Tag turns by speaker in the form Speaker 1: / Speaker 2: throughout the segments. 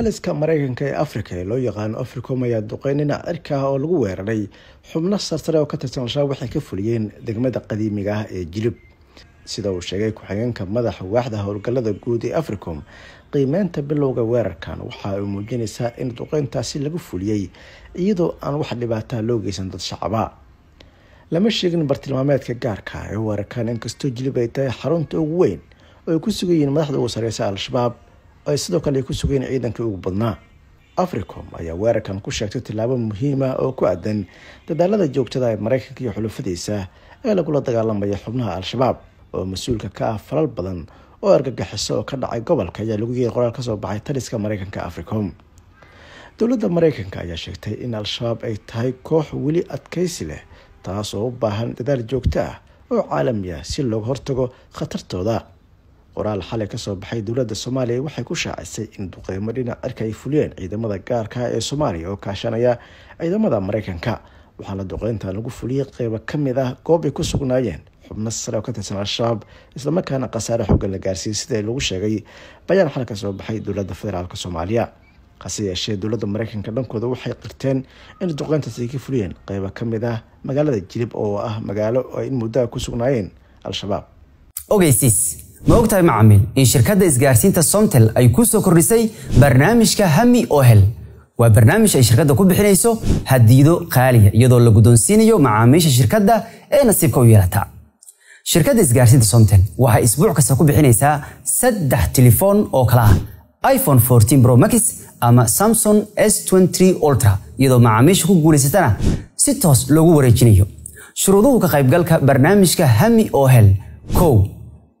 Speaker 1: taliska mareykanka ee afrika ee loo yaqaano africom ayaa duqeyn dhinac cirka ah oo lagu weeraray xubno sarsare oo ka tirsan al-shabaab waxay ka fuliyeen degmada qadiimiga ah ee jilib sida uu sheegay ku-xigeenka madaxa waaxda howlgallada guud ee africom qiimeynta bilowga weerarkan waxa ay muujinaysaa in duqeyntaasi lagu fuliyey iyadoo aan wax dhibaataa loo geysan dad shacaba lama sheegin bartilmaameedka gaarka ah ee weerarkan inkastoo jilib ay tahay xarunta ugu weyn oo ay ku yihiin madaxda ugu sareysa al-shabaab ay sidoo kale ay ku sugeen ciidankii ugu badnaa africom ayaa weerarkan ku sheegtay tillaabo muhiima oo ku aadan dadaalada joogtada ee maraykanka iyo xulufadiisa ee lagula dagaalamaya xubnaha al-shabaab oo mas-uulka ka ah falal badan oo argagixiso oo ka dhacay gobolka ayaa lagu yeeray qoraal kasoo baxay taliska maraykanka africom dowladda maraykanka ayaa sheegtay in al-shabaab ay tahay koox weli adkaysi leh taas oo u baahan dadaal joogto ah oo caalami ah si looga hortago khatartooda qoraal xalay kasoo baxay dowladda soomaaliya waxay ku shaacisay in duqeymo dhinac cirka ay fuliyeen ciidamada gaarka ah ee soomaaliya oo kaashanaya ciidamada maraykanka waxaana duqeyntan lagu fuliyey qeybo kamid ah goob ay ku sugnaayeen xubno sare oo ka tirsan al-shabaab islamarkaana khasaare xoogan la gaarsiiyey sida lagu sheegay bayaan xal kasoo baxay dowladda federaalk soomaaliya hase yeeshee dowladda mareykanka dhankooda waxay qirteen in duqeyntaasi ay ka fuliyeen qeybo kamid ah magaalada jilib oo ah magaalo ay in muddaha ku sugnaayeen al-shabaab
Speaker 2: ogeysiis ma ogtahay macamiil in shirkadda isgaarsiinta somtel ay ku soo kordhisay barnaamijka hami oo hel waa barnaamij ay shirkadda ku bixinayso hadiido qaaliya iyadoo la guddoonsiinayo macaamiisha shirkadda ee nasiibka u yeelata shirkadda isgaarsiinta somtel waxay isbuuc kasta ku bixinaysaa saddex telefoon oo kala ah iphone 14 pro ama samson s23 ultra iyadoo macaamiisha ku guulaysatana si toos loogu wareejinayo shuruuduhu ka qaybgalka barnaamijka hami oo hel kow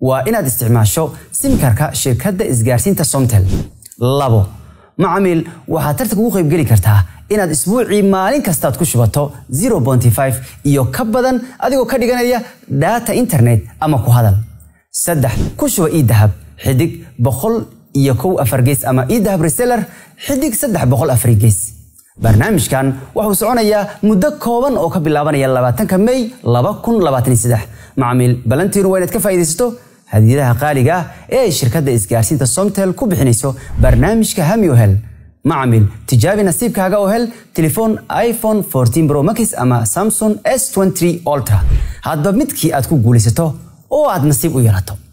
Speaker 2: waa inaad isticmaasho simkarka shirkadda isgaarsiinta somtel labo macamiil waxaad tartank ugu qaybgeli kartaa inaad isbuucii maalin kastaad ku shubato iyo ka badan adigoo ka dhiganaya data internet ama ku hadal saddex ku shuba iidahab xidig iyoaargees ama dahab reseller xidig gees barnaamijkan wuxuu soconayaa muddo kooban oo ka bilaabanaya labaatanka mey macamiil balantiinu waa inaad ka faa'idaysato hadiidaha qaaliga ah ee ay shirkadda isgaarsiinta somtel ku bixinayso barnaamijka hami ohel macamil tijaabi nasiibkaaga oo hel telefon iphone 14 bromax ama samsung s ultra hadba midkii aad ku guulaysato oo aad nasiib u yeelato